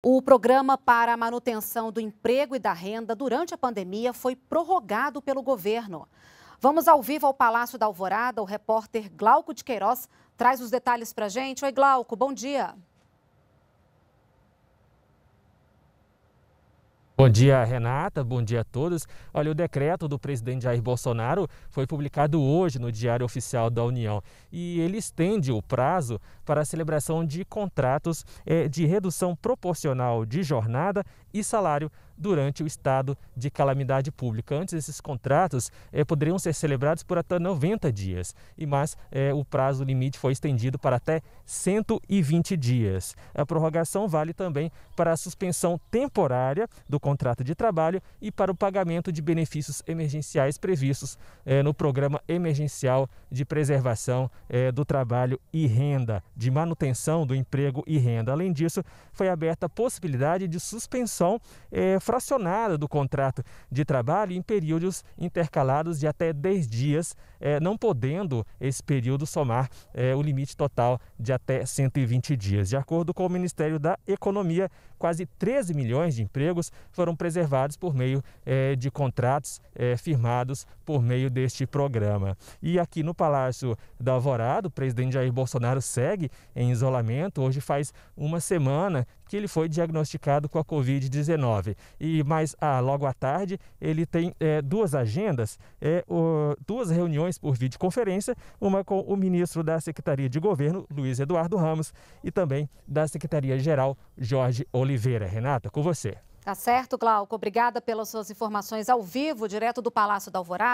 O programa para a manutenção do emprego e da renda durante a pandemia foi prorrogado pelo governo. Vamos ao vivo ao Palácio da Alvorada. O repórter Glauco de Queiroz traz os detalhes para a gente. Oi, Glauco, bom dia. Bom dia, Renata. Bom dia a todos. Olha, o decreto do presidente Jair Bolsonaro foi publicado hoje no Diário Oficial da União e ele estende o prazo para a celebração de contratos é, de redução proporcional de jornada e salário durante o estado de calamidade pública. Antes, esses contratos é, poderiam ser celebrados por até 90 dias, e mas é, o prazo limite foi estendido para até 120 dias. A prorrogação vale também para a suspensão temporária do contrato de trabalho e para o pagamento de benefícios emergenciais previstos eh, no Programa Emergencial de Preservação eh, do Trabalho e Renda, de manutenção do emprego e renda. Além disso, foi aberta a possibilidade de suspensão eh, fracionada do contrato de trabalho em períodos intercalados de até 10 dias, não podendo esse período somar o limite total de até 120 dias. De acordo com o Ministério da Economia, quase 13 milhões de empregos foram preservados por meio eh, de contratos eh, firmados por meio deste programa. E aqui no Palácio da Alvorada, o presidente Jair Bolsonaro segue em isolamento. Hoje faz uma semana que ele foi diagnosticado com a Covid-19. E mais ah, logo à tarde, ele tem eh, duas agendas, o, duas reuniões por videoconferência, uma com o ministro da Secretaria de Governo, Luiz Eduardo Ramos, e também da Secretaria-Geral, Jorge Oliveira. Renata, com você. Tá certo, Glauco. Obrigada pelas suas informações ao vivo, direto do Palácio da Alvorada.